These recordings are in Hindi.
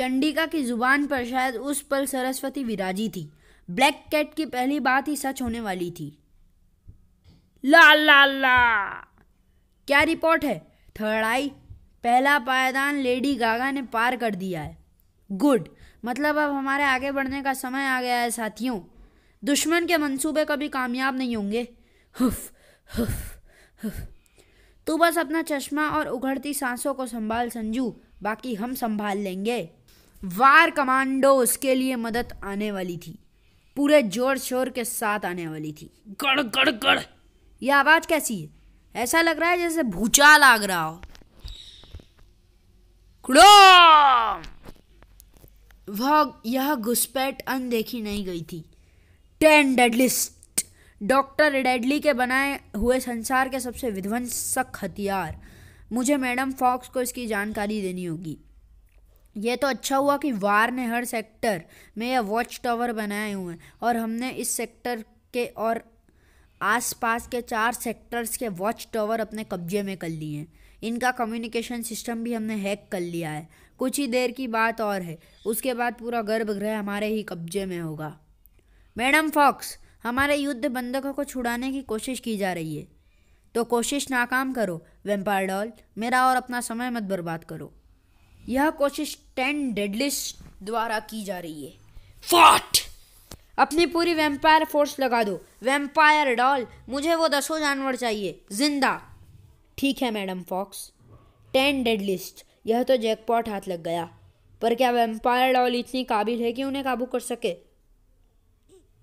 चंडिका की जुबान पर शायद उस पल सरस्वती विराजी थी ब्लैक कैट की पहली बात ही सच होने वाली थी ला ला ला क्या रिपोर्ट है थर्ड आई पहला पायदान लेडी गागा ने पार कर दिया है गुड मतलब अब हमारे आगे बढ़ने का समय आ गया है साथियों दुश्मन के मंसूबे कभी कामयाब नहीं होंगे हुफ हुफ हुफ तू बस अपना चश्मा और उघड़ती सांसों को संभाल संजू बाकी हम संभाल लेंगे वार कमांडो उसके लिए मदद आने वाली थी पूरे जोर शोर के साथ आने वाली थी गड़ गड़ गड़ यह आवाज़ कैसी है ऐसा लग रहा है जैसे भूचाल आग रहा हो खुड़ो वह यह घुसपैठ अनदेखी नहीं गई थी टेन डेडलिस्ट डॉक्टर डेडली के बनाए हुए संसार के सबसे विध्वंसक हथियार मुझे मैडम फॉक्स को इसकी जानकारी देनी होगी ये तो अच्छा हुआ कि वार ने हर सेक्टर में यह वॉच टावर बनाए हुए हैं और हमने इस सेक्टर के और आसपास के चार सेक्टर्स के वॉच टावर अपने कब्जे में कर लिए हैं इनका कम्युनिकेशन सिस्टम भी हमने हैक कर लिया है कुछ ही देर की बात और है उसके बाद पूरा गर्भगृह हमारे ही कब्जे में होगा मैडम फॉक्स हमारे युद्ध बंधकों को छुड़ाने की कोशिश की जा रही है तो कोशिश नाकाम करो वेम्पायर डॉल मेरा और अपना समय मत बर्बाद करो यह कोशिश टेन डेडलिस द्वारा की जा रही है फाट अपनी पूरी वेम्पायर फोर्स लगा दो वेम्पायर डॉल मुझे वो दसों जानवर चाहिए जिंदा ठीक है madam Fox ten dead list यह तो जैकपॉट हाथ लग गया पर क्या वेम्पायर डॉल इतनी काबिल है कि उन्हें काबू कर सके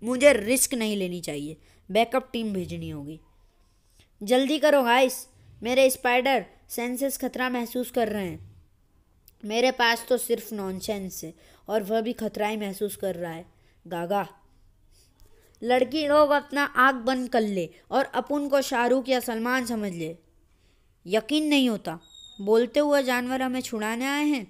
मुझे रिस्क नहीं लेनी चाहिए बैकअप टीम भेजनी होगी जल्दी करो गाइस मेरे स्पाइडर सेंसेस खतरा महसूस कर रहे हैं मेरे पास तो सिर्फ नॉनसेंस है और वह भी खतराई महसूस कर रहा है गागा लड़की लोग अपना आँख बंद कर ले और अपुन को शाहरुख या सलमान समझ ले यकीन नहीं होता बोलते हुए जानवर हमें छुड़ाने आए हैं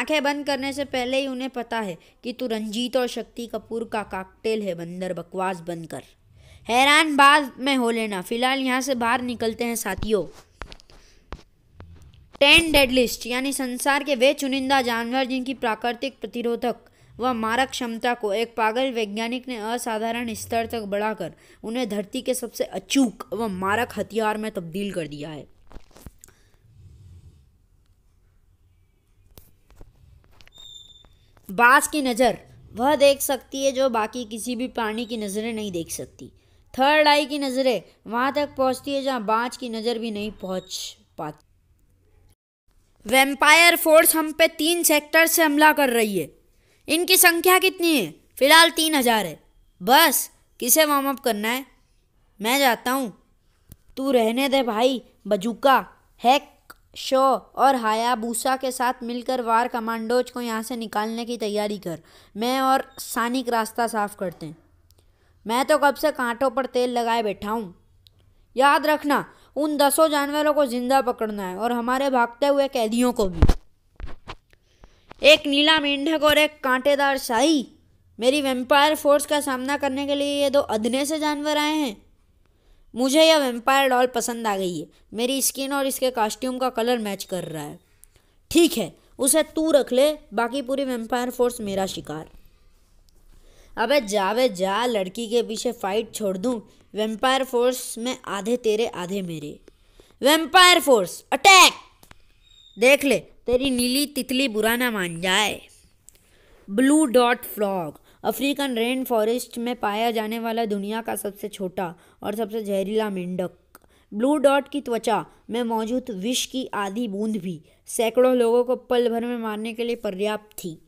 आंखें बंद करने से पहले ही उन्हें पता है कि तू रंजीत और शक्ति कपूर का काकटेल है बंदर बकवास बनकर हैरान बाद में हो लेना फिलहाल यहाँ से बाहर निकलते हैं साथियों टेन डेड लिस्ट यानी संसार के वे चुनिंदा जानवर जिनकी प्राकृतिक प्रतिरोधक व मारक क्षमता को एक पागल वैज्ञानिक ने असाधारण स्तर तक बढ़ाकर उन्हें धरती के सबसे अचूक व मारक हथियार में तब्दील कर दिया है बास की नज़र वह देख सकती है जो बाकी किसी भी प्राणी की नज़रें नहीं देख सकती थर्ड आई की नज़रें वहाँ तक पहुँचती है जहाँ बाज की नज़र भी नहीं पहुँच पाती वेम्पायर फोर्स हम पे तीन सेक्टर से हमला कर रही है इनकी संख्या कितनी है फिलहाल तीन हजार है बस किसे वार्म अप करना है मैं जाता हूँ तू रहने दे भाई बजूका हैक शो और हायाबूसा के साथ मिलकर वार कमांडोज को यहाँ से निकालने की तैयारी कर मैं और सानिक रास्ता साफ करते हैं मैं तो कब से कांटों पर तेल लगाए बैठा हूँ याद रखना उन दसों जानवरों को जिंदा पकड़ना है और हमारे भागते हुए कैदियों को भी एक नीला मेंढक और एक कांटेदार शाही मेरी वेम्पायर फोर्स का सामना करने के लिए ये दो अधने से जानवर आए हैं मुझे यह वेम्पायर डॉल पसंद आ गई है मेरी स्किन और इसके कॉस्ट्यूम का कलर मैच कर रहा है ठीक है उसे तू रख ले बाकी पूरी वेम्पायर फोर्स मेरा शिकार अबे जावे जा लड़की के पीछे फाइट छोड़ दूँ वेम्पायर फोर्स में आधे तेरे आधे मेरे वेम्पायर फोर्स अटैक देख ले तेरी नीली तितली बुरा ना मान जाए blue dot frog African rainforest में पाया जाने वाला दुनिया का सबसे छोटा और सबसे जहरीला मेंढक ब्लू डॉट की त्वचा में मौजूद विष की आधी बूंद भी सैकड़ों लोगों को पल भर में मारने के लिए पर्याप्त थी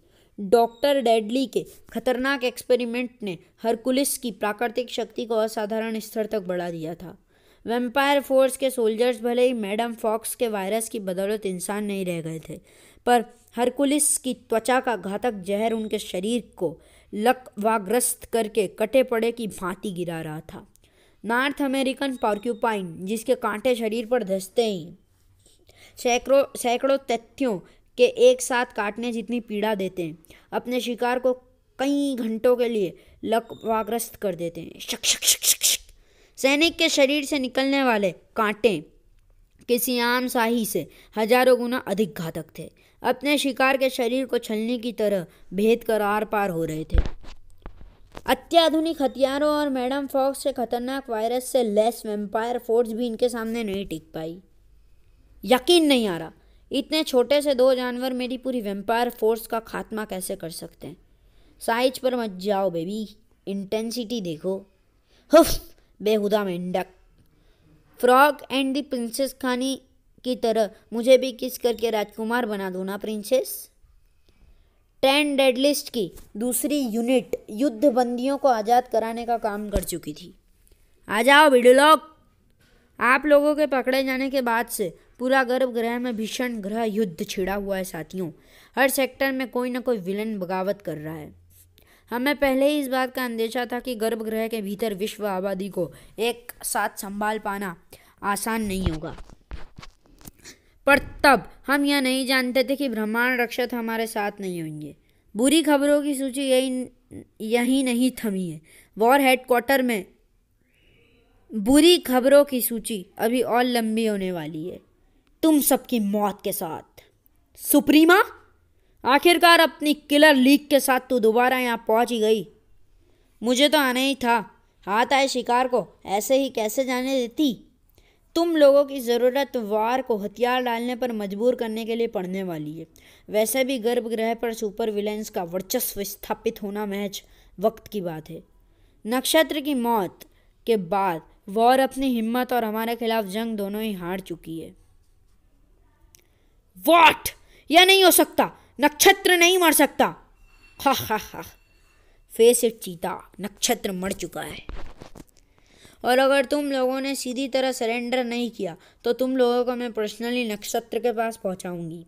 डॉक्टर डेडली के खतरनाक एक्सपेरिमेंट ने हरकुलिस की प्राकृतिक शक्ति को असाधारण स्तर तक बढ़ा दिया था वेम्पायर फोर्स के सोल्जर्स भले ही मैडम फॉक्स के वायरस की बदौलत इंसान नहीं रह गए थे पर हरकुलिस की त्वचा का घातक जहर उनके शरीर को लकवाग्रस्त करके कटे पड़े की भांति गिरा रहा था नॉर्थ अमेरिकन पॉर्क्यूपाइन जिसके कांटे शरीर पर धसते ही सैकड़ों सैकड़ों तथ्यों के एक साथ काटने जितनी पीड़ा देते हैं अपने शिकार को कई घंटों के लिए लकवाग्रस्त कर देते हैं शक शक शक शक शक सैनिक के शरीर से निकलने वाले कांटे किसी आम शाही से हजारों गुना अधिक घातक थे अपने शिकार के शरीर को छलने की तरह भेद कर आर पार हो रहे थे अत्याधुनिक हथियारों और मैडम फॉक्स से खतरनाक वायरस से लेस वेम्पायर फोर्स भी इनके सामने नहीं टिक पाई यकीन नहीं आ रहा इतने छोटे से दो जानवर मेरी पूरी वेम्पायर फोर्स का खात्मा कैसे कर सकते हैं साइज पर मत जाओ बेबी इंटेंसिटी देखो हफ बेहुदा मेंढक फ्रॉग एंड द प्रिंसेस खानी की तरह मुझे भी किस करके राजकुमार बना दो ना प्रिंसेस टेन डेड लिस्ट की दूसरी यूनिट युद्ध बंदियों को आज़ाद कराने का काम कर चुकी थी आ जाओ भिडू आप लोगों के पकड़े जाने के बाद से पूरा गर्भगृह में भीषण ग्रह युद्ध छिड़ा हुआ है साथियों हर सेक्टर में कोई ना कोई विलन बगावत कर रहा है हमें पहले ही इस बात का अंदेशा था कि गर्भगृह के भीतर विश्व आबादी को एक साथ संभाल पाना आसान नहीं होगा पर तब हम यह नहीं जानते थे कि ब्रह्मांड रक्षक हमारे साथ नहीं होंगे बुरी खबरों की सूची यही यही नहीं थमी है वॉर हेडक्वार्टर में बुरी खबरों की सूची अभी और लंबी होने वाली है तुम सबकी मौत के साथ सुप्रीमा आखिरकार अपनी किलर लीक के साथ तो दोबारा यहाँ पहुँच ही गई मुझे तो आना ही था हाथ आए शिकार को ऐसे ही कैसे जाने देती तुम लोगों की ज़रूरत वार को हथियार डालने पर मजबूर करने के लिए पड़ने वाली है वैसे भी गर्भगृह पर सुपर विलेंस का वर्चस्व स्थापित होना महज वक्त की बात है नक्षत्र की मौत के बाद वॉर अपनी हिम्मत और हमारे खिलाफ जंग दोनों ही हार चुकी है वॉट यह नहीं हो सकता नक्षत्र नहीं मर सकता हा हा हा फेस इट चीता नक्षत्र मर चुका है और अगर तुम लोगों ने सीधी तरह सरेंडर नहीं किया तो तुम लोगों को मैं पर्सनली नक्षत्र के पास पहुंचाऊंगी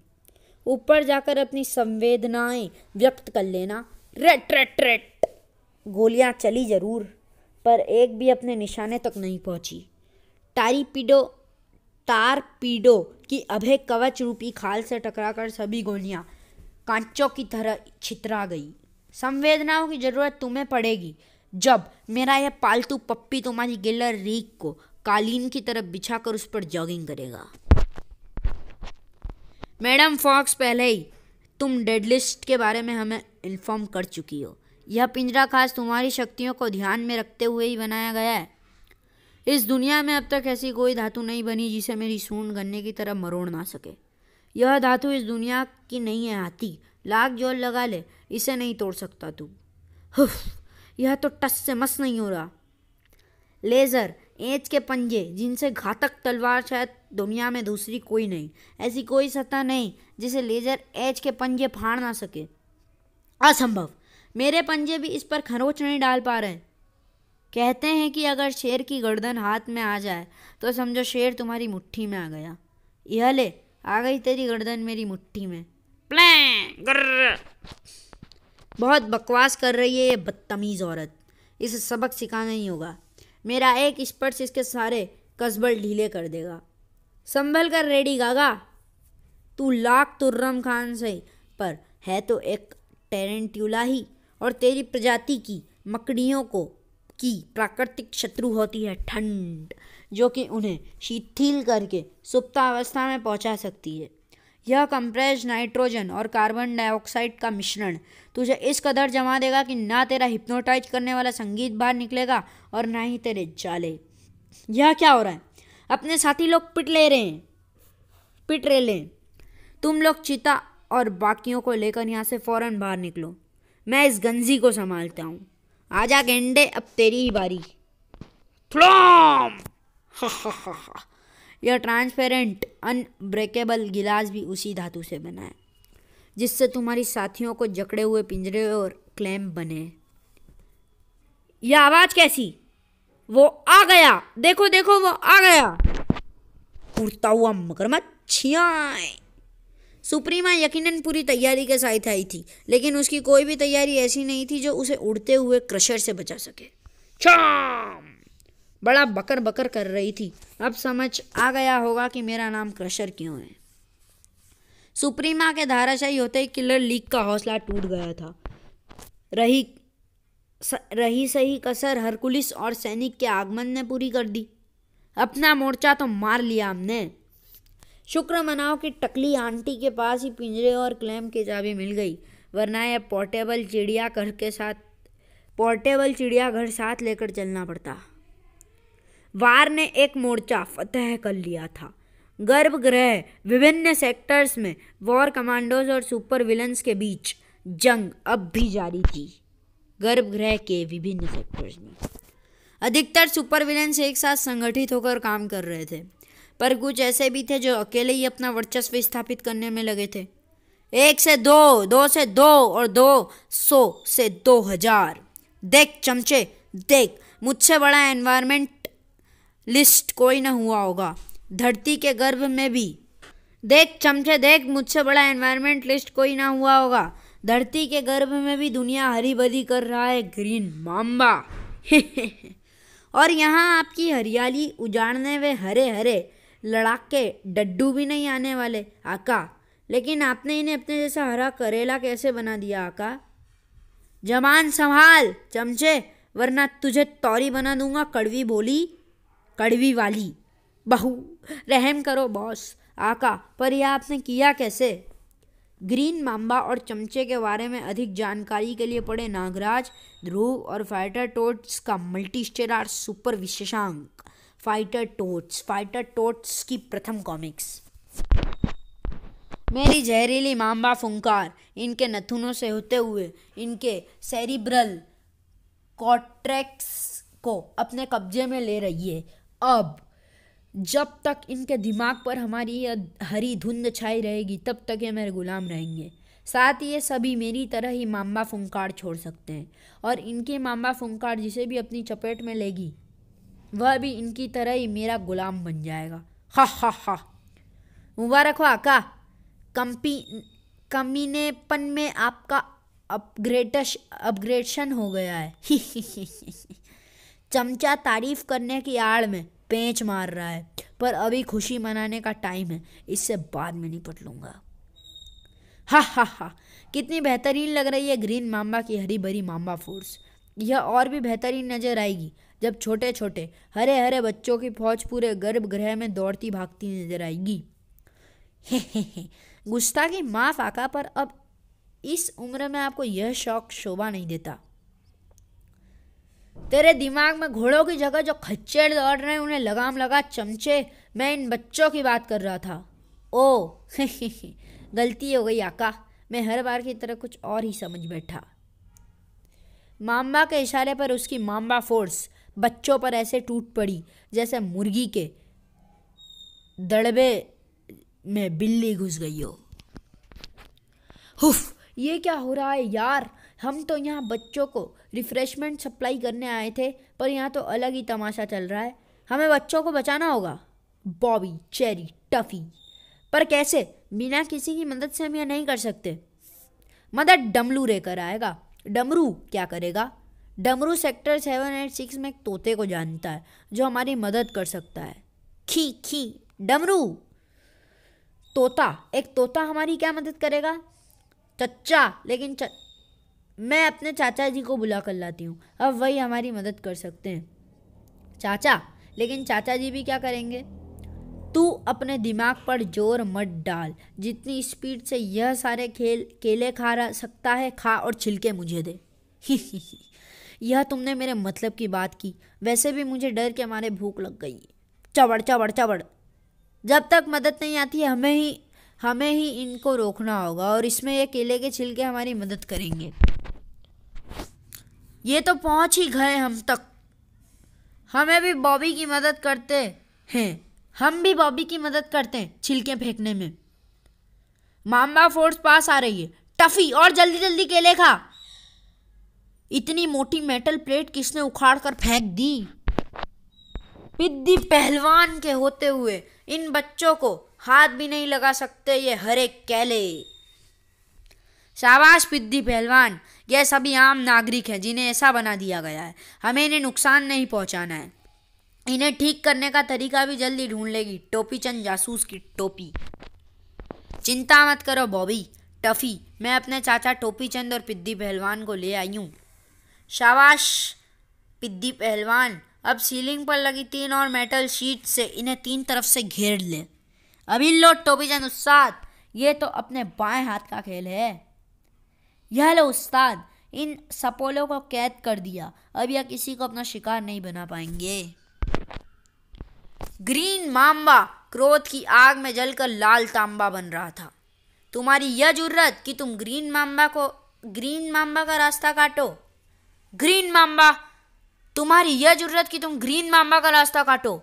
ऊपर जाकर अपनी संवेदनाएं व्यक्त कर लेना रेट रेट रेट गोलियां चली जरूर पर एक भी अपने निशाने तक नहीं पहुंची टारी पीडो तारपीडो की अभय कवच रूपी खाल से टकराकर सभी गोलियां कांचों की तरह छितरा गई संवेदनाओं की जरूरत तुम्हें पड़ेगी जब मेरा यह पालतू पप्पी तुम्हारी गिलर रीक को कालीन की तरफ बिछा कर उस पर जॉगिंग करेगा मैडम फॉक्स पहले ही तुम डेडलिस्ट के बारे में हमें इन्फॉर्म कर चुकी हो यह पिंजरा खास तुम्हारी शक्तियों को ध्यान में रखते हुए ही बनाया गया है इस दुनिया में अब तक ऐसी कोई धातु नहीं बनी जिसे मेरी सूंड गन्ने की तरह मरोड़ ना सके यह धातु इस दुनिया की नहीं है आती लाख जोल लगा ले इसे नहीं तोड़ सकता तू यह तो टस से मस नहीं हो रहा लेज़र एच के पंजे जिनसे घातक तलवार शायद दुनिया में दूसरी कोई नहीं ऐसी कोई सतह नहीं जिसे लेज़र एच के पंजे फाड़ ना सके असंभव मेरे पंजे भी इस पर खरोच नहीं डाल पा रहे कहते हैं कि अगर शेर की गर्दन हाथ में आ जाए तो समझो शेर तुम्हारी मुट्ठी में आ गया यह ले आ गई तेरी गर्दन मेरी मुट्ठी में प्लें बहुत बकवास कर रही है ये बदतमीज़ औरत इसे सबक सिखाना ही होगा मेरा एक स्पर्श इसके सारे कस्बल ढीले कर देगा संभल कर रेडी गागा तू लाख तुर्रम खान सही पर है तो एक टेरेंट्यूला ही और तेरी प्रजाति की मकड़ियों को की प्राकृतिक शत्रु होती है ठंड जो कि उन्हें शिथिल करके सुप्तावस्था में पहुंचा सकती है यह कंप्रेस नाइट्रोजन और कार्बन डाइऑक्साइड का मिश्रण तुझे इस कदर जमा देगा कि ना तेरा हिप्नोटाइज करने वाला संगीत बाहर निकलेगा और ना ही तेरे जाले यह क्या हो रहा है अपने साथी लोग पिट ले रहे हैं पिट रहे लें तुम लोग चिता और बाकियों को लेकर यहाँ से फ़ौरन बाहर निकलो मैं इस गंजी को संभालता हूँ आजा गेंडे अब तेरी ही बारी फ्लॉम यह ट्रांसपेरेंट अनब्रेकेबल गिलास भी उसी धातु से बना है जिससे तुम्हारी साथियों को जकड़े हुए पिंजरे और क्लैम बने यह आवाज़ कैसी वो आ गया देखो देखो वो आ गया उड़ता हुआ मगरमच्छ छियाएं सुप्रीमा यकीनन पूरी तैयारी के साथ आई थी लेकिन उसकी कोई भी तैयारी ऐसी नहीं थी जो उसे उड़ते हुए क्रशर से बचा सके चाम बड़ा बकर बकर कर रही थी अब समझ आ गया होगा कि मेरा नाम क्रशर क्यों है सुप्रीमा के धाराशाही होते ही किलर लीक का हौसला टूट गया था रही स, रही सही कसर हरकुलिस और सैनिक के आगमन ने पूरी कर दी अपना मोर्चा तो मार लिया हमने शुक्र मनाओ कि टकली आंटी के पास ही पिंजरे और क्लैम की चाबी मिल गई वरना यह पोर्टेबल चिड़िया घर के साथ पोर्टेबल चिड़ियाघर साथ लेकर चलना पड़ता वार ने एक मोर्चा फतेह कर लिया था गर्भगृह विभिन्न सेक्टर्स में वॉर कमांडोज और सुपर विलन्स के बीच जंग अब भी जारी थी गर्भगृह के विभिन्न सेक्टर्स में अधिकतर सुपर विलन्स एक साथ संगठित होकर काम कर रहे थे पर कुछ ऐसे भी थे जो अकेले ही अपना वर्चस्व स्थापित करने में लगे थे एक से दो दो से दो और दो सौ से दो हजार देख चमचे देख मुझसे बड़ा एनवायरमेंट लिस्ट कोई ना हुआ होगा धरती के गर्भ में भी देख चमचे देख मुझसे बड़ा एनवायरमेंट लिस्ट कोई ना हुआ होगा धरती के गर्भ में भी दुनिया हरी भरी कर रहा है ग्रीन माम्बा और यहाँ आपकी हरियाली उजाड़ने वे हरे हरे लड़ाके डड्डू भी नहीं आने वाले आका लेकिन आपने इन्हें अपने जैसा हरा करेला कैसे बना दिया आका जमान संभाल चमचे वरना तुझे तौरी बना दूंगा कड़वी बोली कड़वी वाली बहू रहम करो बॉस आका पर यह आपने किया कैसे ग्रीन मांबा और चमचे के बारे में अधिक जानकारी के लिए पढ़े नागराज ध्रुव और फाइटर टोट्स का मल्टी स्टेरार सुपर विशेषांक फाइटर टोट्स फाइटर टोट्स की प्रथम कॉमिक्स मेरी जहरीली मांबा फुंकार इनके नथुनों से होते हुए इनके सेरिब्रल कॉट्रैक्स को अपने कब्जे में ले रही है अब जब तक इनके दिमाग पर हमारी यह हरी धुंध छाई रहेगी तब तक ये मेरे गुलाम रहेंगे साथ ही ये सभी मेरी तरह ही मांबा फुंकार छोड़ सकते हैं और इनके मांबा फुंकार जिसे भी अपनी चपेट में लेगी वह भी इनकी तरह ही मेरा गुलाम बन जाएगा हा हा हा मुबारक हो आका कंपी कमीनेपन में आपका अपग्रेटश अपग्रेडेशन हो गया है चमचा तारीफ करने की आड़ में पेंच मार रहा है पर अभी खुशी मनाने का टाइम है इससे बाद में पट लूँगा हा हा हा कितनी बेहतरीन लग रही है ग्रीन मामा की हरी भरी मामा फोर्स यह और भी बेहतरीन नज़र आएगी जब छोटे छोटे हरे हरे बच्चों की फौज पूरे गर्भगृह में दौड़ती भागती नजर आएगी गुस्ता की माँ फाका पर अब इस उम्र में आपको यह शौक शोभा नहीं देता तेरे दिमाग में घोड़ों की जगह जो खच्चर दौड़ रहे हैं उन्हें लगाम लगा चमचे मैं इन बच्चों की बात कर रहा था ओ गलती हो गई आका मैं हर बार की तरह कुछ और ही समझ बैठा मामा के इशारे पर उसकी मामा फोर्स बच्चों पर ऐसे टूट पड़ी जैसे मुर्गी के दड़बे में बिल्ली घुस गई हो हुफ ये क्या हो रहा है यार हम तो यहाँ बच्चों को रिफ्रेशमेंट सप्लाई करने आए थे पर यहाँ तो अलग ही तमाशा चल रहा है हमें बच्चों को बचाना होगा बॉबी चेरी टफी पर कैसे बिना किसी की मदद से हम यह नहीं कर सकते मदद डमलू रे कर आएगा डमरू क्या करेगा डमरू सेक्टर सेवन एट सिक्स में एक तोते को जानता है जो हमारी मदद कर सकता है खी खी डमरू तोता एक तोता हमारी क्या मदद करेगा चच्चा लेकिन च... मैं अपने चाचा जी को बुला कर लाती हूँ अब वही हमारी मदद कर सकते हैं चाचा लेकिन चाचा जी भी क्या करेंगे तू अपने दिमाग पर जोर मत डाल जितनी स्पीड से यह सारे खेल केले खा सकता है खा और छिलके मुझे दे ही यह तुमने मेरे मतलब की बात की वैसे भी मुझे डर के मारे भूख लग गई चबड़ चबड़ चबड़ जब तक मदद नहीं आती है हमें ही हमें ही इनको रोकना होगा और इसमें ये केले के छिलके हमारी मदद करेंगे ये तो पहुंच ही गए हम तक हमें भी बॉबी की मदद करते हैं हम भी बॉबी की मदद करते हैं छिलके फेंकने में मामा फोर्स पास आ रही है टफी और जल्दी जल्दी केले खा इतनी मोटी मेटल प्लेट किसने उखाड़ कर फेंक दी पिद्दी पहलवान के होते हुए इन बच्चों को हाथ भी नहीं लगा सकते ये हरे कैले शाबाश पिद्दी पहलवान ये सभी आम नागरिक हैं जिन्हें ऐसा बना दिया गया है हमें इन्हें नुकसान नहीं पहुंचाना है इन्हें ठीक करने का तरीका भी जल्दी ढूंढ लेगी टोपी चंद जासूस की टोपी चिंता मत करो बॉबी टफी मैं अपने चाचा टोपी चंद और पिद्दी पहलवान को ले आई हूँ शाबाश पिद्दी पहलवान अब सीलिंग पर लगी तीन और मेटल शीट से इन्हें तीन तरफ से घेर ले अभी लो टोपीजन उस्ताद ये तो अपने बाएं हाथ का खेल है यह लो उस्ताद इन सपोलों को कैद कर दिया अब यह किसी को अपना शिकार नहीं बना पाएंगे ग्रीन माम्बा क्रोध की आग में जलकर लाल तांबा बन रहा था तुम्हारी यह जरूरत कि तुम ग्रीन माम्बा को ग्रीन माम्बा का रास्ता काटो ग्रीन मांबा तुम्हारी यह जरूरत कि तुम ग्रीन मांबा का रास्ता काटो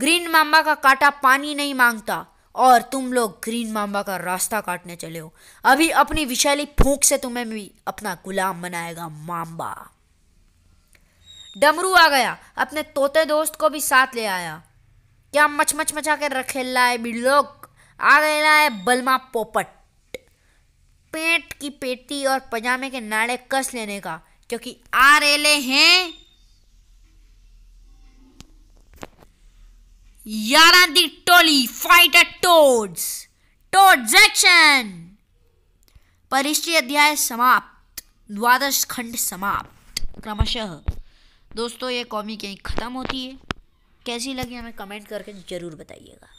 ग्रीन मांबा का काटा पानी नहीं मांगता और तुम लोग ग्रीन मांबा का रास्ता काटने चले हो अभी अपनी विशैली फूंक से तुम्हें भी अपना गुलाम बनाएगा मांबा डमरू आ गया अपने तोते दोस्त को भी साथ ले आया क्या मच मच मचा कर रखे लाए बिलोक आ गए लाए बलमा पोपट पेट की पेटी और पजामे के नाड़े कस लेने का क्योंकि आ रेले हैं यारा दी टोली fighter toads toads action परिश्री अध्याय समाप्त द्वादश खंड समाप्त क्रमशः दोस्तों ये कॉमिक यहीं ख़त्म होती है कैसी लगी हमें कमेंट करके ज़रूर बताइएगा